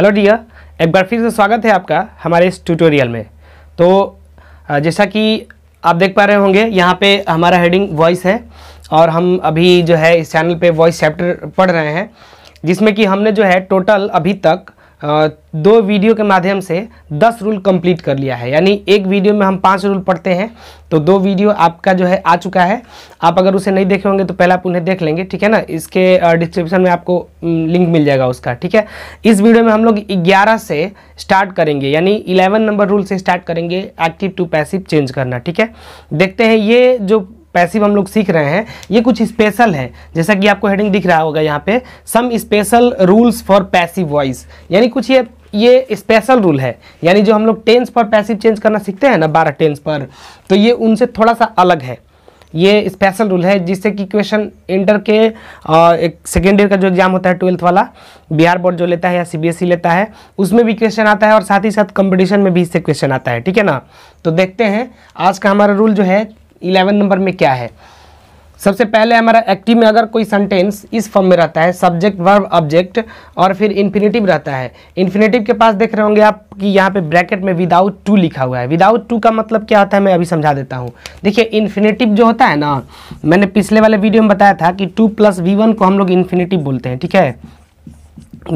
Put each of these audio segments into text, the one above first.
Hello dear एक बार फिर से स्वागत है आपका हमारे इस ट्यूटोरियल में तो जैसा कि आप देख पा रहे होंगे यहाँ पे हमारा हेडिंग वॉइस है और हम अभी जो है इस चैनल पे वॉइस चैप्टर पढ़ रहे हैं जिसमें कि हमने जो है टोटल अभी तक दो वीडियो के माध्यम से दस रूल कंप्लीट कर लिया है यानी एक वीडियो में हम पांच रूल पढ़ते हैं तो दो वीडियो आपका जो है आ चुका है आप अगर उसे नहीं देखे होंगे तो पहले आप उन्हें देख लेंगे ठीक है ना इसके डिस्क्रिप्शन में आपको लिंक मिल जाएगा उसका ठीक है इस वीडियो में हम लोग ग्यारह से स्टार्ट करेंगे यानी इलेवन नंबर रूल से स्टार्ट करेंगे एक्टिव टू पैसिव चेंज करना ठीक है देखते हैं ये जो पैसिव हम लोग सीख रहे हैं ये कुछ स्पेशल है जैसा कि आपको हेडिंग दिख रहा होगा यहाँ पे some special rules for passive voice यानी कुछ ये ये स्पेशल रूल है यानी जो हम लोग टेंस पर पैसिव चेंज करना सीखते हैं ना बारह टेंस पर तो ये उनसे थोड़ा सा अलग है ये स्पेशल रूल है जिससे कि क्वेश्चन इंटर के आ, एक सेकेंड ईयर का जो एग्ज़ाम होता है ट्वेल्थ वाला बिहार बोर्ड जो लेता है या सीबीएसई e लेता है उसमें भी क्वेश्चन आता है और साथ ही साथ कंपटीशन में भी इससे क्वेश्चन आता है ठीक है ना तो देखते हैं आज का हमारा रूल जो है इलेवन नंबर में क्या है सबसे पहले हमारा एक्टिव में अगर कोई सेंटेंस इस फॉर्म में रहता है सब्जेक्ट वर्ब ऑब्जेक्ट और फिर इन्फिनेटिव रहता है इन्फिनेटिव के पास देख रहे होंगे आप कि यहाँ पे ब्रैकेट में विदाउट टू लिखा हुआ है विदाउट टू का मतलब क्या होता है मैं अभी समझा देता हूँ देखिए इन्फिनेटिव जो होता है ना मैंने पिछले वाले वीडियो में बताया था कि टू प्लस वी वन को हम लोग इन्फिनेटिव बोलते हैं ठीक है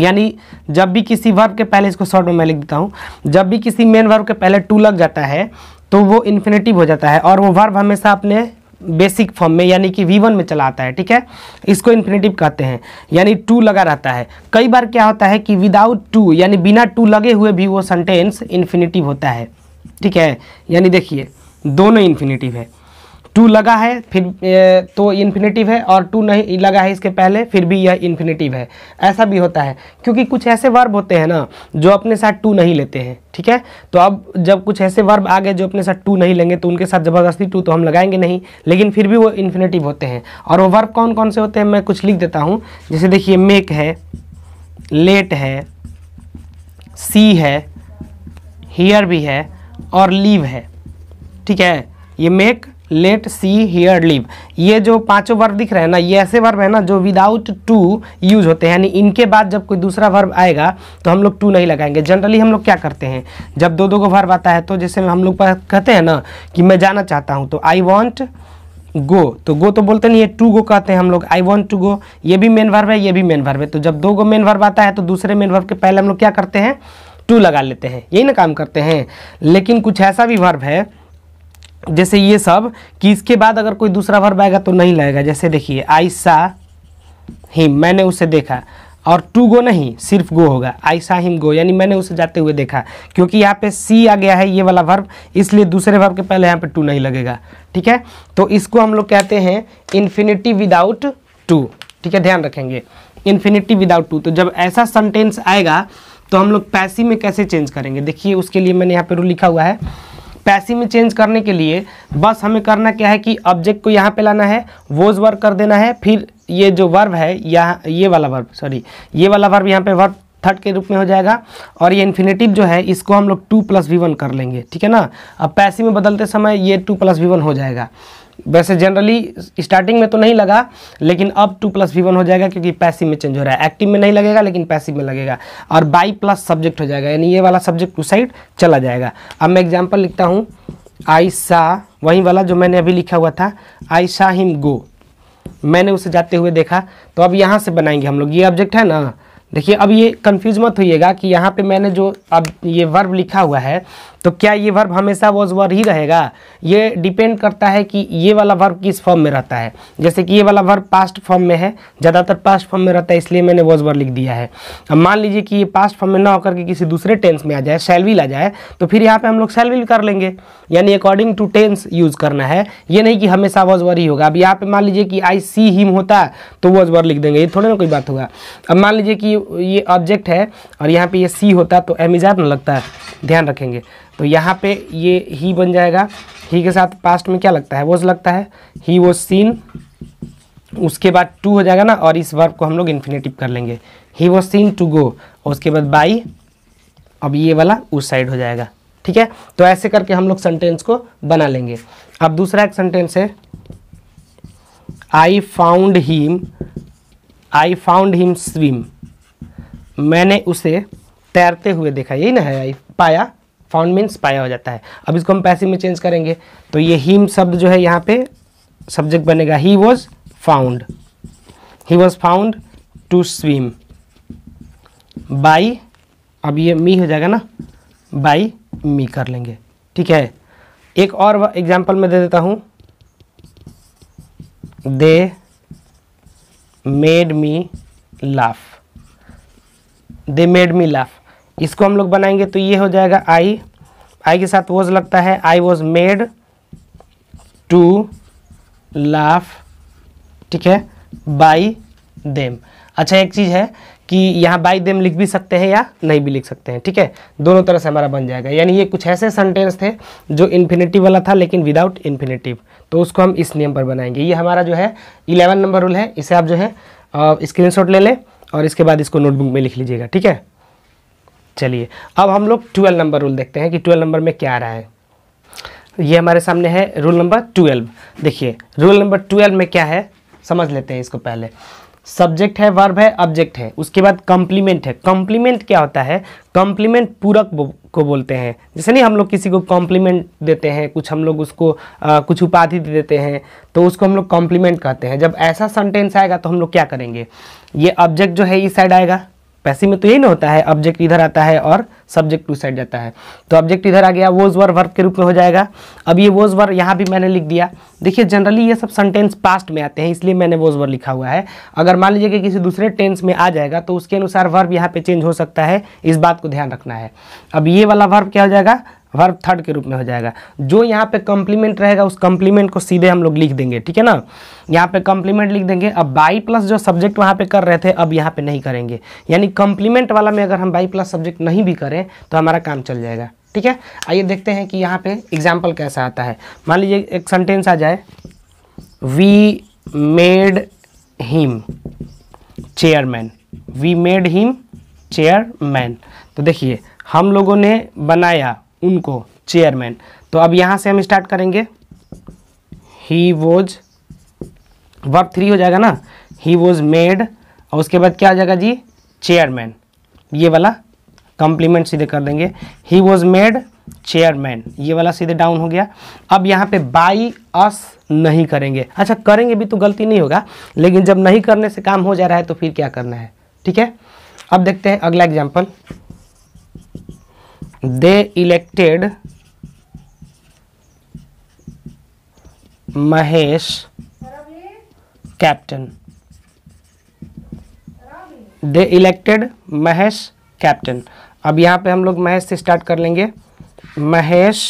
यानी जब भी किसी वर्ब के पहले इसको शॉर्ट में मैं लिख देता हूँ जब भी किसी मेन वर्ब के पहले टू लग जाता है तो वो इन्फिनेटिव हो जाता है और वो वर्ब हमेशा अपने बेसिक फॉर्म में यानी कि वी वन में चला आता है ठीक है इसको इन्फिनेटिव कहते हैं यानी टू लगा रहता है कई बार क्या होता है कि विदाउट टू यानी बिना टू लगे हुए भी वो सेंटेंस इन्फिनेटिव होता है ठीक है यानी देखिए दोनों इन्फिनेटिव है टू लगा है फिर तो इन्फिनेटिव है और टू नहीं लगा है इसके पहले फिर भी यह इन्फिनेटिव है ऐसा भी होता है क्योंकि कुछ ऐसे वर्ब होते हैं ना जो अपने साथ टू नहीं लेते हैं ठीक है तो अब जब कुछ ऐसे वर्ब आ गए जो अपने साथ टू नहीं लेंगे तो उनके साथ ज़बरदस्ती टू तो हम लगाएंगे नहीं लेकिन फिर भी वो इन्फिनेटिव होते हैं और वो वर्ब कौन कौन से होते हैं मैं कुछ लिख देता हूँ जैसे देखिए मेक है लेट है सी है हियर भी है और लीव है ठीक है ये make let see hear live ये जो पांचों वर्ब दिख रहे हैं ना ये ऐसे वर्ब है ना जो विदाउट टू यूज होते हैं यानी इनके बाद जब कोई दूसरा वर्ब आएगा तो हम लोग टू नहीं लगाएंगे जनरली हम लोग क्या करते हैं जब दो दो को वर्ब आता है तो जैसे हम लोग कहते हैं ना कि मैं जाना चाहता हूँ तो आई वॉन्ट गो तो गो तो बोलते नहीं है टू गो कहते हैं हम लोग आई वॉन्ट टू गो ये भी मेन वर्ब है ये भी मेन वर्ब है तो जब दो गो मेन वर्ब आता है तो दूसरे मेन वर्ब के पहले हम लोग क्या करते हैं टू लगा लेते हैं यही ना काम करते हैं लेकिन कुछ ऐसा भी वर्ब है जैसे ये सब कि इसके बाद अगर कोई दूसरा वर्ब आएगा तो नहीं लगेगा जैसे देखिए आई सा हिम मैंने उसे देखा और टू गो नहीं सिर्फ गो होगा आई सा हिम गो यानी मैंने उसे जाते हुए देखा क्योंकि यहाँ पे सी आ गया है ये वाला वर्ब इसलिए दूसरे वर्ब के पहले यहाँ पे टू नहीं लगेगा ठीक है तो इसको हम लोग कहते हैं इन्फिनिटी विदाउट टू ठीक है ध्यान रखेंगे इन्फिनिटी विदाउट टू तो जब ऐसा सेंटेंस आएगा तो हम लोग पैसी में कैसे चेंज करेंगे देखिए उसके लिए मैंने यहाँ पे रूल लिखा हुआ है पैसी में चेंज करने के लिए बस हमें करना क्या है कि ऑब्जेक्ट को यहाँ पे लाना है वोज वर्क कर देना है फिर ये जो वर्ब है यहाँ ये वाला वर्ब सॉरी ये वाला वर्ब यहाँ पे वर्ब थर्ड के रूप में हो जाएगा और ये इन्फिनेटिव जो है इसको हम लोग टू प्लस वी वन कर लेंगे ठीक है ना अब पैसी में बदलते समय ये टू प्लस वी वन हो जाएगा वैसे जनरली स्टार्टिंग में तो नहीं लगा लेकिन अब टू प्लस वी वन हो जाएगा क्योंकि पैसिव में चेंज हो रहा है एक्टिव में नहीं लगेगा लेकिन पैसिव में लगेगा और बाई प्लस सब्जेक्ट हो जाएगा यानी ये वाला सब्जेक्ट उस साइड चला जाएगा अब मैं एग्जाम्पल लिखता हूँ आई सा वही वाला जो मैंने अभी लिखा हुआ था आई सा हिम गो मैंने उसे जाते हुए देखा तो अब यहाँ से बनाएंगे हम लोग ये ऑब्जेक्ट है ना देखिए अब ये कंफ्यूज मत होइएगा कि यहाँ पे मैंने जो अब ये वर्ब लिखा हुआ है तो क्या ये वर्ब हमेशा वॉज वर ही रहेगा ये डिपेंड करता है कि ये वाला वर्ब किस फॉर्म में रहता है जैसे कि ये वाला वर्ब पास्ट फॉर्म में है ज़्यादातर पास्ट फॉर्म में रहता है इसलिए मैंने वॉज वर लिख दिया है अब मान लीजिए कि ये पास्ट फॉर्म में ना होकर के किसी दूसरे टेंस में आ जाए सेलविल आ जाए तो फिर यहाँ पर हम लोग सेलविल कर लेंगे यानी अकॉर्डिंग टू टेंस यूज़ करना है ये नहीं कि हमेशा वॉज वर ही होगा अब यहाँ पर मान लीजिए कि आई सी हिम होता तो वॉज वर लिख देंगे ये थोड़ा ना कोई बात होगा अब मान लीजिए कि ये ऑब्जेक्ट है और यहाँ पर ये सी होता तो एमिजार ना लगता है ध्यान रखेंगे तो यहाँ पे ये ही बन जाएगा ही के साथ पास्ट में क्या लगता है वोज लगता है ही वो सीन उसके बाद टू हो जाएगा ना और इस वर्ब को हम लोग इन्फिनेटिव कर लेंगे ही वो सीन टू गो और उसके बाद बाई अब ये वाला उस साइड हो जाएगा ठीक है तो ऐसे करके हम लोग सेंटेंस को बना लेंगे अब दूसरा एक सेंटेंस है I found him I found him swim मैंने उसे तैरते हुए देखा यही ना है आई पाया फाउंड मीन्स पाया हो जाता है अब इसको हम पैसे में चेंज करेंगे तो ये हीम शब्द जो है यहाँ पे सब्जेक्ट बनेगा he was found he was found to swim by अब ये मी हो जाएगा ना बाई मी कर लेंगे ठीक है एक और एग्जाम्पल मैं दे देता हूँ they made me laugh they made me laugh इसको हम लोग बनाएंगे तो ये हो जाएगा आई आई के साथ वॉज लगता है I was made to laugh ठीक है बाई देम अच्छा एक चीज़ है कि यहाँ बाई देम लिख भी सकते हैं या नहीं भी लिख सकते हैं ठीक है दोनों तरह से हमारा बन जाएगा यानी ये कुछ ऐसे सेंटेंस थे जो इन्फिनेटिव वाला था लेकिन विदाउट इन्फिनेटिव तो उसको हम इस नियम पर बनाएंगे ये हमारा जो है इलेवन नंबर रूल है इसे आप जो है शॉट ले लें और इसके बाद इसको नोटबुक में लिख लीजिएगा ठीक है चलिए अब हम लोग ट्वेल्व नंबर रूल देखते हैं कि ट्वेल्व नंबर में क्या आ रहा है ये हमारे सामने है रूल नंबर ट्वेल्व देखिए रूल नंबर ट्वेल्व में क्या है समझ लेते हैं इसको पहले सब्जेक्ट है वर्ब है ऑब्जेक्ट है उसके बाद कॉम्प्लीमेंट है कॉम्प्लीमेंट क्या होता है कॉम्प्लीमेंट पूरक को बोलते हैं जैसे नहीं हम लोग किसी को कॉम्प्लीमेंट देते हैं कुछ हम लोग उसको आ, कुछ उपाधि दे देते हैं तो उसको हम लोग कॉम्प्लीमेंट कहते हैं जब ऐसा सेंटेंस आएगा तो हम लोग क्या करेंगे ये ऑब्जेक्ट जो है इस साइड आएगा पैसे में तो यही ना होता है ऑब्जेक्ट इधर आता है और सब्जेक्ट टू साइड जाता है तो ऑब्जेक्ट इधर आ गया वोज वर वर्ब के रूप में हो जाएगा अब ये वोज वर यहाँ भी मैंने लिख दिया देखिए जनरली ये सब सेंटेंस पास्ट में आते हैं इसलिए मैंने वोज वर लिखा हुआ है अगर मान लीजिए कि किसी दूसरे टेंस में आ जाएगा तो उसके अनुसार वर्ब यहाँ पे चेंज हो सकता है इस बात को ध्यान रखना है अब ये वाला वर्ब क्या हो जाएगा वर्ब थर्ड के रूप में हो जाएगा जो यहाँ पे कंप्लीमेंट रहेगा उस कंप्लीमेंट को सीधे हम लोग लिख देंगे ठीक है ना यहाँ पे कंप्लीमेंट लिख देंगे अब बाई प्लस जो सब्जेक्ट वहाँ पे कर रहे थे अब यहाँ पे नहीं करेंगे यानी कंप्लीमेंट वाला में अगर हम बाई प्लस सब्जेक्ट नहीं भी करें तो हमारा काम चल जाएगा ठीक है आइए देखते हैं कि यहाँ पे एग्जाम्पल कैसा आता है मान लीजिए एक सेंटेंस आ जाए we made him chairman we made him chairman तो देखिए हम लोगों ने बनाया उनको चेयरमैन तो अब यहां से हम स्टार्ट करेंगे ही वॉज वर्ब थ्री हो जाएगा ना ही वॉज मेड और उसके बाद क्या आ जाएगा जी चेयरमैन ये वाला कॉम्प्लीमेंट सीधे कर देंगे ही वॉज मेड चेयरमैन ये वाला सीधे डाउन हो गया अब यहाँ पे बाई अस नहीं करेंगे अच्छा करेंगे भी तो गलती नहीं होगा लेकिन जब नहीं करने से काम हो जा रहा है तो फिर क्या करना है ठीक है अब देखते हैं अगला example they elected Mahesh captain they elected Mahesh captain अब यहाँ पे हम लोग महेश से स्टार्ट कर लेंगे महेश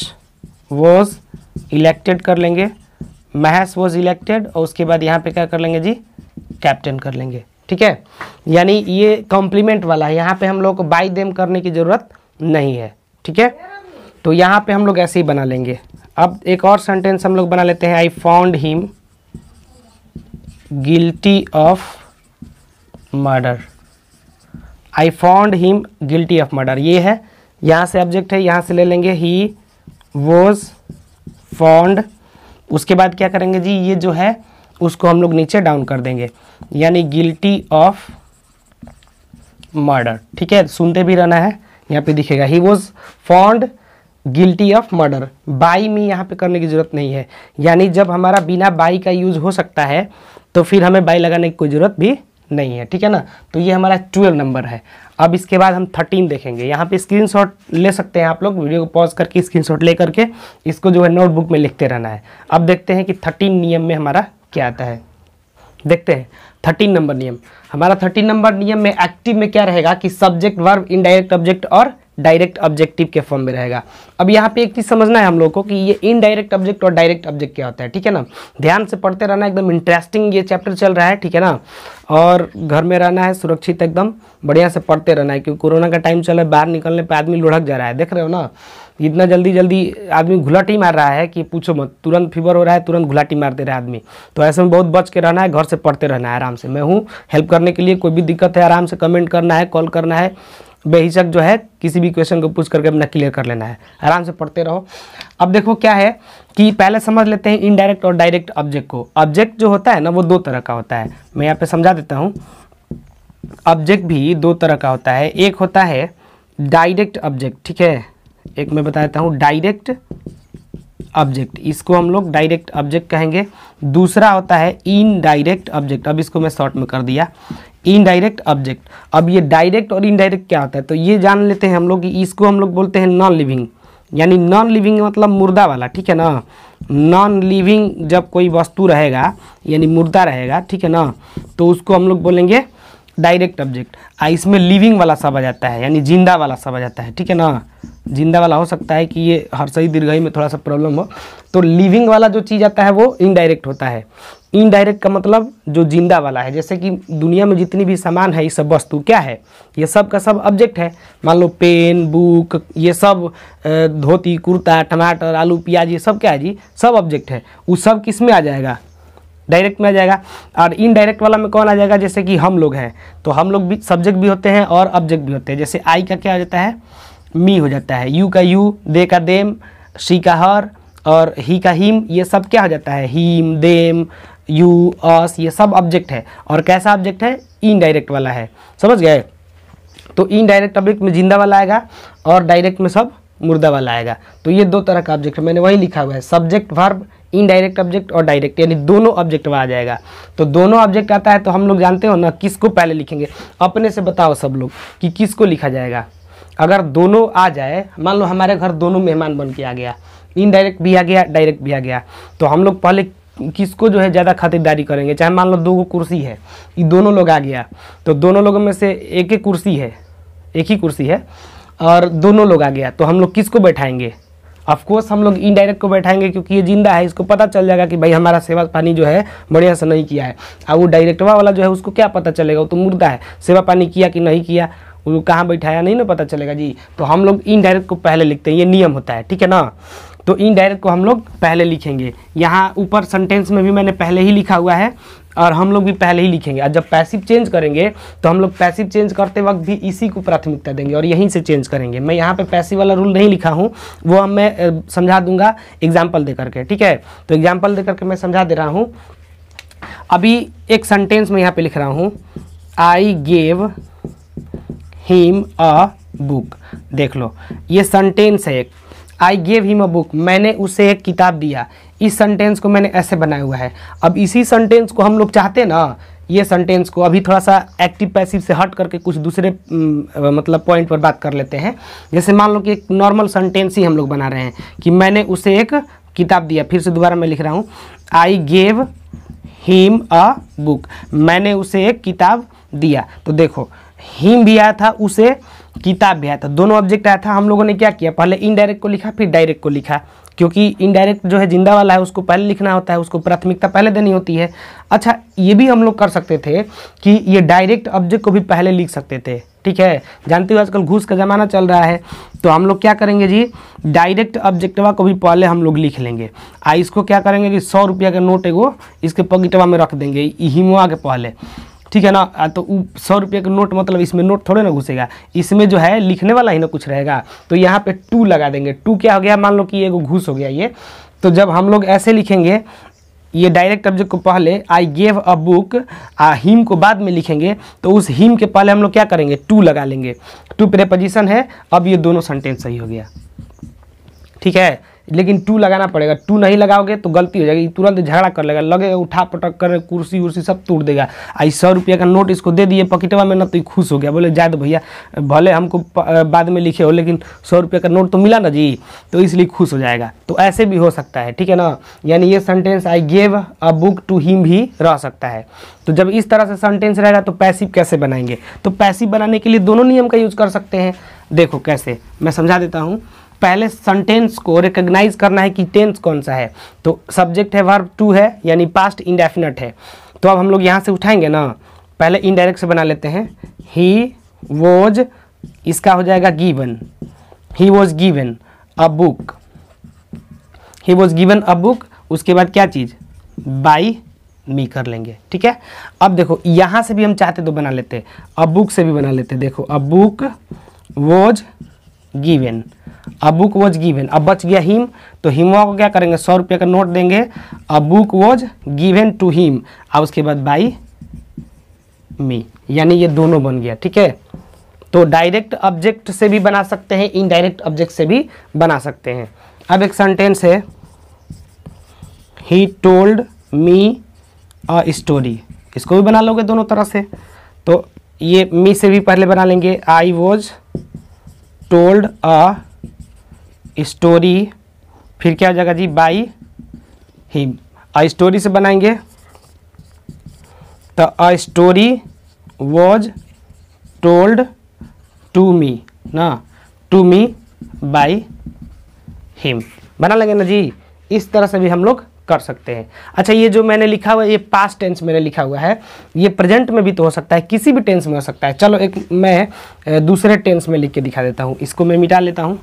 वॉज इलेक्टेड कर लेंगे महेश वॉज इलेक्टेड और उसके बाद यहाँ पे क्या कर लेंगे जी कैप्टन कर लेंगे ठीक है यानी ये कॉम्प्लीमेंट वाला है यहाँ पे हम लोग को बाई देम करने की ज़रूरत नहीं है ठीक है तो यहाँ पे हम लोग ऐसे ही बना लेंगे अब एक और सेंटेंस हम लोग बना लेते हैं I found him guilty of murder I found him guilty of murder ये है यहाँ से ऑब्जेक्ट है यहाँ से ले लेंगे ही वॉज फाउंड उसके बाद क्या करेंगे जी ये जो है उसको हम लोग नीचे डाउन कर देंगे यानी गिल्टी ऑफ मर्डर ठीक है सुनते भी रहना है यहाँ पे दिखेगा he was found guilty of murder by me यहाँ पे करने की ज़रूरत नहीं है यानी जब हमारा बिना बाई का यूज हो सकता है तो फिर हमें बाई लगाने की कोई ज़रूरत भी नहीं है ठीक है ना तो ये हमारा ट्वेल्व नंबर है अब इसके बाद हम थर्टीन देखेंगे यहाँ पे स्क्रीनशॉट ले सकते हैं आप लोग वीडियो को पॉज करके स्क्रीनशॉट ले करके इसको जो है नोटबुक में लिखते रहना है अब देखते हैं कि थर्टीन नियम में हमारा क्या आता है देखते हैं थर्टीन नंबर नियम हमारा थर्टीन नंबर नियम में एक्टिव में क्या रहेगा कि सब्जेक्ट वर्ब इनडायरेक्ट ऑब्जेक्ट और डायरेक्ट ऑब्जेक्टिव के फॉर्म में रहेगा अब यहाँ पे एक चीज़ समझना है हम लोग को कि ये इनडायरेक्ट ऑब्जेक्ट और डायरेक्ट ऑब्जेक्ट क्या होता है ठीक है ना ध्यान से पढ़ते रहना एकदम इंटरेस्टिंग ये चैप्टर चल रहा है ठीक है ना और घर में रहना है सुरक्षित एकदम बढ़िया से पढ़ते रहना है क्योंकि कोरोना का टाइम चल रहा है बाहर निकलने पर आदमी लुढ़क जा रहा है देख रहे हो ना इतना जल्दी जल्दी आदमी घुलाटी मार रहा है कि पूछो मत तुरंत फीवर हो रहा है तुरंत घुलाटी मार दे रहा है आदमी तो ऐसे में बहुत बच के रहना है घर से पढ़ते रहना है आराम से मैं हूँ हेल्प करने के लिए कोई भी दिक्कत है आराम से कमेंट करना है कॉल करना है बेहिचक जो है किसी भी क्वेश्चन को पूछ करके अपना क्लियर कर लेना है आराम से पढ़ते रहो अब देखो क्या है कि पहले समझ लेते हैं इनडायरेक्ट और डायरेक्ट ऑब्जेक्ट को ऑब्जेक्ट जो होता है ना वो दो तरह का होता है मैं यहाँ पे समझा देता हूँ ऑब्जेक्ट भी दो तरह का होता है एक होता है डायरेक्ट ऑब्जेक्ट ठीक है एक मैं बता देता हूँ डायरेक्ट ऑब्जेक्ट इसको हम लोग डायरेक्ट ऑब्जेक्ट कहेंगे दूसरा होता है इनडायरेक्ट ऑब्जेक्ट अब इसको मैं शॉर्ट में कर दिया इनडायरेक्ट ऑब्जेक्ट अब ये डायरेक्ट और इनडायरेक्ट क्या होता है तो ये जान लेते हैं हम लोग इसको हम लोग बोलते हैं नॉन लिविंग यानी नॉन लिविंग मतलब मुर्दा वाला ठीक है ना नॉन लिविंग जब कोई वस्तु रहेगा यानी मुर्दा रहेगा ठीक है ना तो उसको हम लोग बोलेंगे डायरेक्ट ऑब्जेक्ट आ इसमें लिविंग वाला सब आ जाता है यानी जिंदा वाला सब आ जाता है ठीक है ना जिंदा वाला हो सकता है कि ये हर सही दीर्घाई में थोड़ा सा प्रॉब्लम हो तो लिविंग वाला जो चीज़ आता है वो इनडायरेक्ट होता है इनडायरेक्ट का मतलब जो जिंदा वाला है जैसे कि दुनिया में जितनी भी सामान है ये सब वस्तु क्या है ये सब का सब ऑब्जेक्ट है मान लो पेन बुक ये सब धोती कुर्ता टमाटर आलू प्याज ये सब क्या है जी सब ऑब्जेक्ट है वो सब किस में आ जाएगा डायरेक्ट में आ जाएगा और इनडायरेक्ट वाला में कौन आ जाएगा जैसे कि हम लोग हैं तो हम लोग भी सब्जेक्ट भी होते हैं और ऑब्जेक्ट भी होते हैं जैसे आई का क्या हो जाता है मी हो जाता है यू का यू दे का देम शी का हर और ही का हीम ये सब क्या हो जाता है हीम देम यू अस ये सब ऑब्जेक्ट है और कैसा ऑब्जेक्ट है इनडायरेक्ट वाला है समझ गए तो इनडायरेक्ट ऑब्जेक्ट में जिंदा वाला आएगा और डायरेक्ट में सब मुर्दा वाला आएगा तो ये दो तरह का ऑब्जेक्ट है मैंने वही लिखा हुआ है सब्जेक्ट वर्ब इनडायरेक्ट ऑब्जेक्ट और डायरेक्ट यानी दोनों ऑब्जेक्ट में आ जाएगा तो दोनों ऑब्जेक्ट आता है तो हम लोग जानते हो ना किसको पहले लिखेंगे अपने से बताओ सब लोग कि किसको लिखा जाएगा अगर दोनों आ जाए मान लो हमारे घर दोनों मेहमान बन के आ गया इनडायरेक्ट भी आ गया डायरेक्ट भी आ गया तो हम लोग पहले किसको जो है ज़्यादा खातिरदारी करेंगे चाहे मान लो दो को कुर्सी है ये दोनों लोग आ गया तो दोनों लोगों में से एक ही कुर्सी है एक ही कुर्सी है और दोनों लोग आ गया तो हम लोग किसको बैठाएंगे ऑफकोर्स हम लोग इनडायरेक्ट को बैठाएंगे क्योंकि ये जिंदा है इसको पता चल जाएगा कि भाई हमारा सेवा पानी जो है बढ़िया से नहीं किया है और वो डायरेक्टवा वाला जो है उसको क्या पता चलेगा वो तो मुर्दा है सेवा पानी किया कि नहीं किया वो कहाँ बैठाया नहीं ना पता चलेगा जी तो हम लोग इनडायरेक्ट को पहले लिखते हैं ये नियम होता है ठीक है ना तो इनडायरेक्ट को हम लोग पहले लिखेंगे यहाँ ऊपर सेंटेंस में भी मैंने पहले ही लिखा हुआ है और हम लोग भी पहले ही लिखेंगे और जब पैसिव चेंज करेंगे तो हम लोग पैसिव चेंज करते वक्त भी इसी को प्राथमिकता देंगे और यहीं से चेंज करेंगे मैं यहाँ पे पैसिव वाला रूल नहीं लिखा हूँ वो हम मैं समझा दूंगा एग्जाम्पल दे करके ठीक है तो एग्जाम्पल दे करके मैं समझा दे रहा हूँ अभी एक सेंटेंस में यहाँ पर लिख रहा हूँ I gave him a book देख लो ये सेंटेंस है एक I gave him a book मैंने उसे एक किताब दिया इस सेंटेंस को मैंने ऐसे बनाया हुआ है अब इसी सेंटेंस को हम लोग चाहते ना ये सेंटेंस को अभी थोड़ा सा एक्टिव पैसिव से हट करके कुछ दूसरे मतलब पॉइंट पर बात कर लेते हैं जैसे मान लो कि एक नॉर्मल सेंटेंस ही हम लोग बना रहे हैं कि मैंने उसे एक किताब दिया फिर से दोबारा मैं लिख रहा हूँ I gave him a book मैंने उसे एक किताब दिया तो देखो हिम भी आया था उसे किताब भी आया था दोनों ऑब्जेक्ट आया था हम लोगों ने क्या किया पहले इनडायरेक्ट को लिखा फिर डायरेक्ट को लिखा क्योंकि इनडायरेक्ट जो है जिंदा वाला है उसको पहले लिखना होता है उसको प्राथमिकता पहले देनी होती है अच्छा ये भी हम लोग कर सकते थे कि ये डायरेक्ट ऑब्जेक्ट को भी पहले लिख सकते थे ठीक है जानते हो आजकल घूस का ज़माना चल रहा है तो हम लोग क्या करेंगे जी डायरेक्ट ऑब्जेक्टवा को भी पहले हम लोग लिख लेंगे आ इसको क्या करेंगे कि सौ रुपया का नोट एगो इसके पॉकेटवा में रख देंगे हिमुआ के पहले ठीक है ना तो सौ रुपये का नोट मतलब इसमें नोट थोड़े ना घुसेगा इसमें जो है लिखने वाला ही ना कुछ रहेगा तो यहाँ पे टू लगा देंगे टू क्या हो गया मान लो कि ये घुस हो गया ये तो जब हम लोग ऐसे लिखेंगे ये डायरेक्ट ऑब्जेक्ट को पहले I gave a book ah him को बाद में लिखेंगे तो उस हीम के पहले हम लोग क्या करेंगे टू लगा लेंगे टू प्रेपोजिशन है अब ये दोनों सेंटेंस सही हो गया ठीक है लेकिन टू लगाना पड़ेगा टू नहीं लगाओगे तो गलती हो जाएगी तुरंत झगड़ा कर लेगा लगेगा उठा पटक कर कुर्सी उर्सी सब तोड़ देगा आई सौ रुपये का नोट इसको दे दिए पकेटवा में ना तो खुश हो गया बोले जाए भैया भले हमको बाद में लिखे हो लेकिन सौ रुपये का नोट तो मिला ना जी तो इसलिए खुश हो जाएगा तो ऐसे भी हो सकता है ठीक है ना यानी ये sentence I gave a book to him भी रह सकता है तो जब इस तरह से सेंटेंस रहेगा तो पैसिव कैसे बनाएंगे तो पैसिव बनाने के लिए दोनों नियम का यूज़ कर सकते हैं देखो कैसे मैं समझा देता हूँ पहले सेंटेंस को रिकग्नाइज करना है कि टेंस कौन सा है तो सब्जेक्ट है वर्ब टू है यानी पास्ट इंडेफिनेट है तो अब हम लोग यहाँ से उठाएंगे ना पहले इनडायरेक्ट से बना लेते हैं ही वोज इसका हो जाएगा given he was given a book he was given a book उसके बाद क्या चीज़ बाई मी कर लेंगे ठीक है अब देखो यहाँ से भी हम चाहते तो बना लेते अ बुक से भी बना लेते देखो a book was given a book was given अब बच गया हिम तो हिमवा को क्या करेंगे सौ रुपये का नोट देंगे a book was given to him अब उसके बाद बाई मी यानी ये दोनों बन गया ठीक है तो डायरेक्ट ऑब्जेक्ट से भी बना सकते हैं इनडायरेक्ट ऑब्जेक्ट से भी बना सकते हैं अब एक सेंटेंस है he told me a story इसको भी बना लोगे दोनों तरह से तो ये मी से भी पहले बना लेंगे I was told a story फिर क्या हो जाएगा जी बाई हिम अ स्टोरी से बनाएंगे तो a story was told to me ना टू मी बाई हिम बना लेंगे ना जी इस तरह से भी हम लोग कर सकते हैं अच्छा ये जो मैंने लिखा हुआ है ये पास्ट टेंस मैंने लिखा हुआ है ये प्रेजेंट में भी तो हो सकता है किसी भी टेंस में हो सकता है चलो एक मैं दूसरे टेंस में लिख के दिखा देता हूँ इसको मैं मिटा लेता हूँ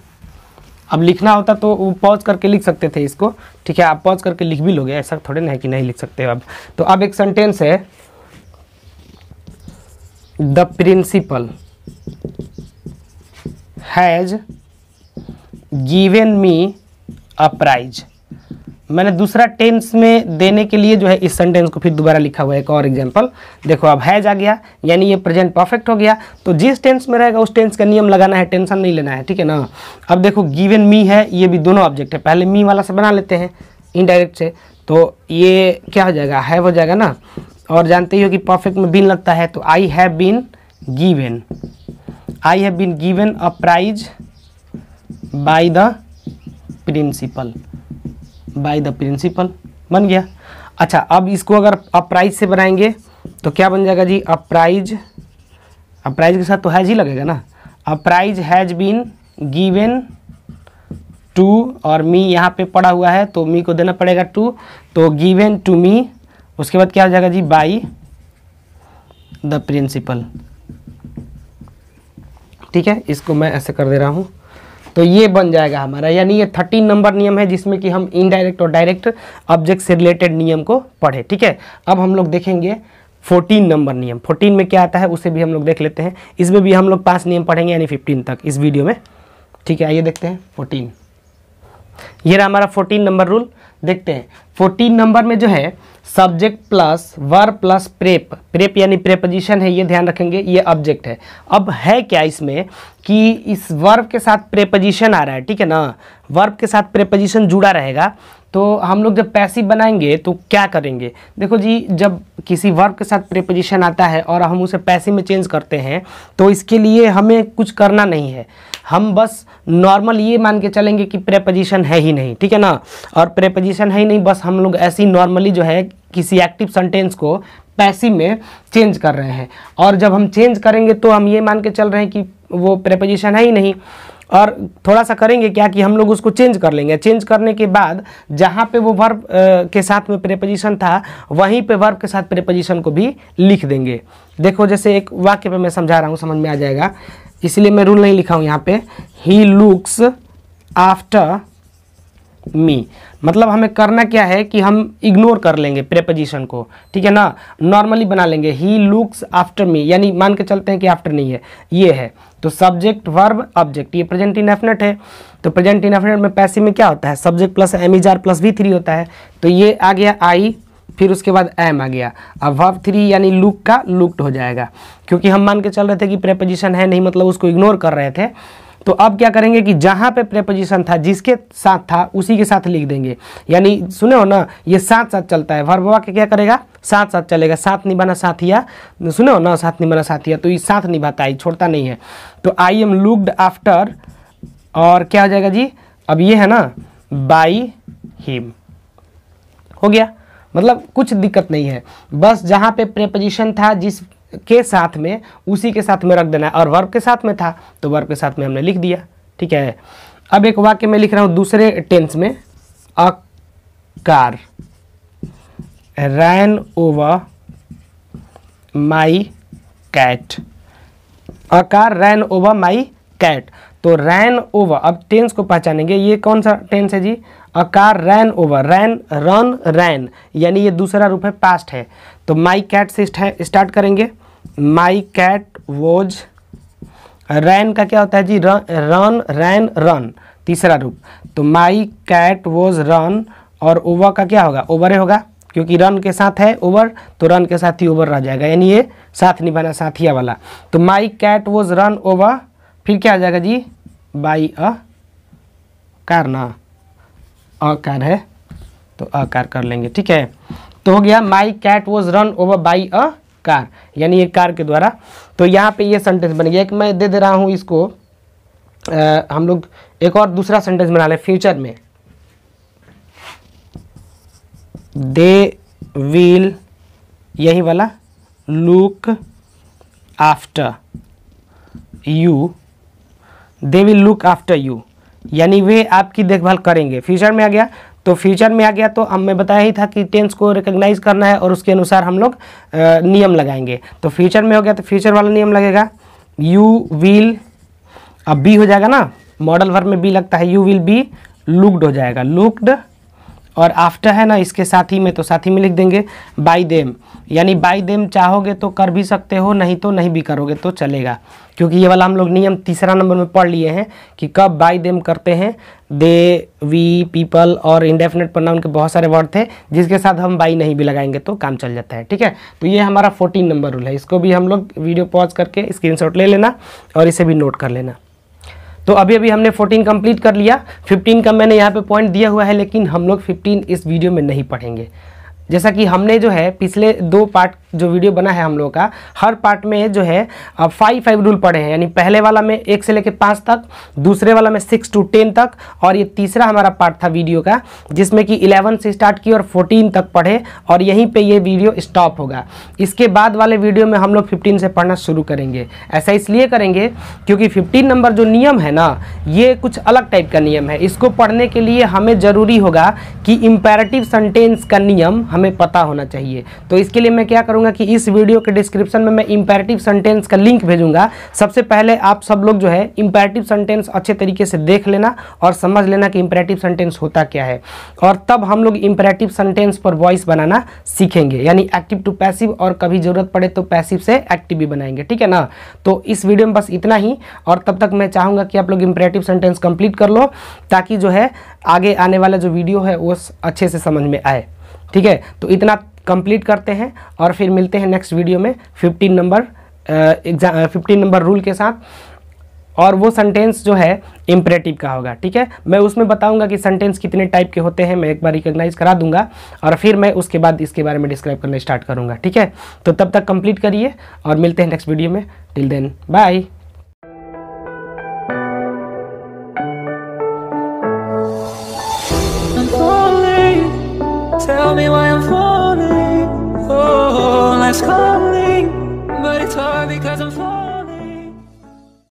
अब लिखना होता तो वो पॉज करके लिख सकते थे इसको ठीक है आप पॉज करके लिख भी लोगे ऐसा थोड़े ना है कि नहीं लिख सकते अब तो अब एक सेंटेंस है the principal has given me a prize मैंने दूसरा टेंस में देने के लिए जो है इस सेंटेंस को फिर दोबारा लिखा हुआ है एक और एग्जाम्पल देखो अब हैज आ गया यानी ये प्रेजेंट परफेक्ट हो गया तो जिस टेंस में रहेगा उस टेंस का नियम लगाना है टेंशन नहीं लेना है ठीक है ना अब देखो गिवन मी है ये भी दोनों ऑब्जेक्ट है पहले मी वाला से बना लेते हैं इनडायरेक्ट से तो ये क्या हो जाएगा हैव हो जाएगा ना और जानते ही हो कि परफेक्ट में बिन लगता है तो I have been given I have been given a prize by the principal by the principal बन गया अच्छा अब इसको अगर अप्राइज से बनाएंगे तो क्या बन जाएगा जी अप्राइज अप्राइज के साथ तो हैज ही लगेगा ना a prize has been given to और मी यहाँ पे पड़ा हुआ है तो मी को देना पड़ेगा टू तो गिवेन टू मी उसके बाद क्या हो जाएगा जी बाई द प्रिंसिपल ठीक है इसको मैं ऐसे कर दे रहा हूँ तो ये बन जाएगा हमारा यानी ये थर्टीन नंबर नियम है जिसमें कि हम इनडायरेक्ट और डायरेक्ट ऑब्जेक्ट से रिलेटेड नियम को पढ़े ठीक है अब हम लोग देखेंगे फोर्टीन नंबर नियम फोर्टीन में क्या आता है उसे भी हम लोग देख लेते हैं इसमें भी हम लोग पाँच नियम पढ़ेंगे यानी फिफ्टीन तक इस वीडियो में ठीक है आइए देखते हैं फोर्टीन ये रहा हमारा फोर्टीन नंबर रूल देखते हैं फोर्टीन नंबर में जो है subject plus verb plus prep prep यानी प्रेपोजिशन है ये ध्यान रखेंगे ये ऑब्जेक्ट है अब है क्या इसमें कि इस वर्ब के साथ प्रेपोजिशन आ रहा है ठीक है ना वर्ब के साथ प्रेपोजिशन जुड़ा रहेगा तो हम लोग जब पैसिव बनाएंगे तो क्या करेंगे देखो जी जब किसी वर्ब के साथ प्रेपोजिशन आता है और हम उसे पैसिव में चेंज करते हैं तो इसके लिए हमें कुछ करना नहीं है हम बस नॉर्मल ये मान के चलेंगे कि प्रेपोजिशन है ही नहीं ठीक है ना और प्रेपोजिशन है ही नहीं बस हम लोग ऐसी नॉर्मली जो है किसी एक्टिव सेंटेंस को पैसिव में चेंज कर रहे हैं और जब हम चेंज करेंगे तो हम ये मान के चल रहे हैं कि वो प्रेपोजिशन है ही नहीं और थोड़ा सा करेंगे क्या कि हम लोग उसको चेंज कर लेंगे चेंज करने के बाद जहाँ पे वो वर्ब के साथ में प्रेपोजिशन था वहीं पे वर्ब के साथ प्रेपोजिशन को भी लिख देंगे देखो जैसे एक वाक्य पे मैं समझा रहा हूँ समझ में आ जाएगा इसलिए मैं रूल नहीं लिखा हूँ यहाँ पे ही लुक्स आफ्टर मी मतलब हमें करना क्या है कि हम इग्नोर कर लेंगे प्रेपोजिशन को ठीक है ना नॉर्मली बना लेंगे ही लुक्स आफ्टर मी यानी मान के चलते हैं कि आफ्टर नहीं है ये है तो सब्जेक्ट वर्ब ऑब्जेक्ट ये प्रेजेंट इनफिनेट है तो प्रेजेंट इनफिनेट में पैसे में क्या होता है subject plus am is are plus V three होता है तो ये आ गया आई फिर उसके बाद एम आ गया अब वर्ब थ्री यानी लुक का लुक्ड हो जाएगा क्योंकि हम मान के चल रहे थे कि प्रेपोजिशन है नहीं मतलब उसको इग्नोर कर रहे थे तो अब क्या करेंगे कि जहाँ पे प्रेपोजिशन था जिसके साथ था उसी के साथ लिख देंगे यानी सुने हो ना ये साथ साथ चलता है वर्ब के क्या करेगा साथ साथ चलेगा साथ निभाना साथिया सुने हो ना साथ निभाना साथिया तो ये साथ निभाता है छोड़ता नहीं है तो आई एम लुकड आफ्टर और क्या हो जाएगा जी अब ये है ना बाई हिम हो गया मतलब कुछ दिक्कत नहीं है बस जहाँ पे प्रेपोजिशन था जिस के साथ में उसी के साथ में रख देना है और वर्ब के साथ में था तो वर्ब के साथ में हमने लिख दिया ठीक है अब एक वाक्य में लिख रहा हूँ दूसरे टेंस में a car ran over my cat a car ran over my cat तो रैन ओवर अब टेंस को पहचानेंगे ये कौन सा टेंस है जी अकार रैन ओवर रैन रन रैन यानी ये दूसरा रूप है पास्ट है तो माई कैट से स्टार्ट करेंगे माई कैट वोज रैन का क्या होता है जी रन रैन रन तीसरा रूप तो माई कैट वोज रन और ओवर का क्या होगा ओवर होगा क्योंकि रन के साथ है ओवर तो रन के साथ ही ओवर रह जाएगा यानी ये साथ निभाना साथिया वाला तो my cat was run over फिर क्या आ जाएगा जी बाई अ कार ना अ कार है तो अ कार कर लेंगे ठीक है तो हो गया my cat was run over by a car यानी एक कार के द्वारा तो यहाँ पे ये सेंटेंस बन गया एक मैं दे दे रहा हूँ इसको आ, हम लोग एक और दूसरा सेंटेंस बना लें फ्यूचर में दे विल यही वाला look after you they will look after you यानी वे आपकी देखभाल करेंगे फ्यूचर में आ गया तो फ्यूचर में आ गया तो हमें मैं बताया ही था कि टेंस को रिकग्नाइज करना है और उसके अनुसार हम लोग नियम लगाएंगे तो फ्यूचर में हो गया तो फ्यूचर वाला नियम लगेगा यू विल अब बी हो जाएगा ना मॉडल भर में बी लगता है यू विल बी लुकड हो जाएगा लुकड और आफ्टर है ना इसके साथ ही में तो साथ ही में लिख देंगे बाई देम यानी बाई देम चाहोगे तो कर भी सकते हो नहीं तो नहीं भी करोगे तो चलेगा क्योंकि ये वाला हम लोग नियम तीसरा नंबर में पढ़ लिए हैं कि कब बाई देम करते हैं दे वी पीपल और इंडेफिनेट प्रनाउन के बहुत सारे वर्ड थे जिसके साथ हम बाई नहीं भी लगाएंगे तो काम चल जाता है ठीक है तो ये हमारा फोर्टीन नंबर रूल है इसको भी हम लोग वीडियो पॉज करके स्क्रीन ले लेना और इसे भी नोट कर लेना तो अभी अभी हमने 14 कंप्लीट कर लिया 15 का मैंने यहाँ पे पॉइंट दिया हुआ है लेकिन हम लोग 15 इस वीडियो में नहीं पढ़ेंगे जैसा कि हमने जो है पिछले दो पार्ट जो वीडियो बना है हम लोग का हर पार्ट में जो है फाइव फाइव रूल पढ़े हैं यानी पहले वाला में एक से लेकर पाँच तक दूसरे वाला में सिक्स टू टेन तक और ये तीसरा हमारा पार्ट था वीडियो का जिसमें कि इलेवन से स्टार्ट किया और फोर्टीन तक पढ़े और यहीं पे ये वीडियो स्टॉप होगा इसके बाद वाले वीडियो में हम लोग फिफ्टीन से पढ़ना शुरू करेंगे ऐसा इसलिए करेंगे क्योंकि फिफ्टीन नंबर जो नियम है ना ये कुछ अलग टाइप का नियम है इसको पढ़ने के लिए हमें ज़रूरी होगा कि इम्पेरेटिव सेंटेंस का नियम हमें पता होना चाहिए तो इसके लिए मैं क्या करूँगा कि इस वीडियो के डिस्क्रिप्शन में मैं इम्पेरेटिव सेंटेंस का लिंक भेजूंगा सबसे पहले आप सब लोग जो है इम्पेरेटिव सेंटेंस अच्छे तरीके से देख लेना और समझ लेना कि इम्पेरेटिव सेंटेंस होता क्या है और तब हम लोग इम्पेरेटिव सेंटेंस पर वॉइस बनाना सीखेंगे यानी एक्टिव टू पैसिव और कभी ज़रूरत पड़े तो पैसिव से एक्टिव भी बनाएंगे ठीक है ना तो इस वीडियो में बस इतना ही और तब तक मैं चाहूँगा कि आप लोग इम्पेरेटिव सेंटेंस कंप्लीट कर लो ताकि जो है आगे आने वाला जो वीडियो है वो अच्छे से समझ में आए ठीक है तो इतना कंप्लीट करते हैं और फिर मिलते हैं नेक्स्ट वीडियो में fifteen number exam fifteen number rule के साथ और वो सेंटेंस जो है इम्परेटिव का होगा ठीक है मैं उसमें बताऊंगा कि सेंटेंस कितने टाइप के होते हैं मैं एक बार रिकग्नाइज करा दूंगा और फिर मैं उसके बाद इसके बारे में डिस्क्राइब करना स्टार्ट करूंगा ठीक है तो तब तक कंप्लीट करिए और मिलते हैं नेक्स्ट वीडियो में till then bye Tell me why I'm falling. Oh, let's climb.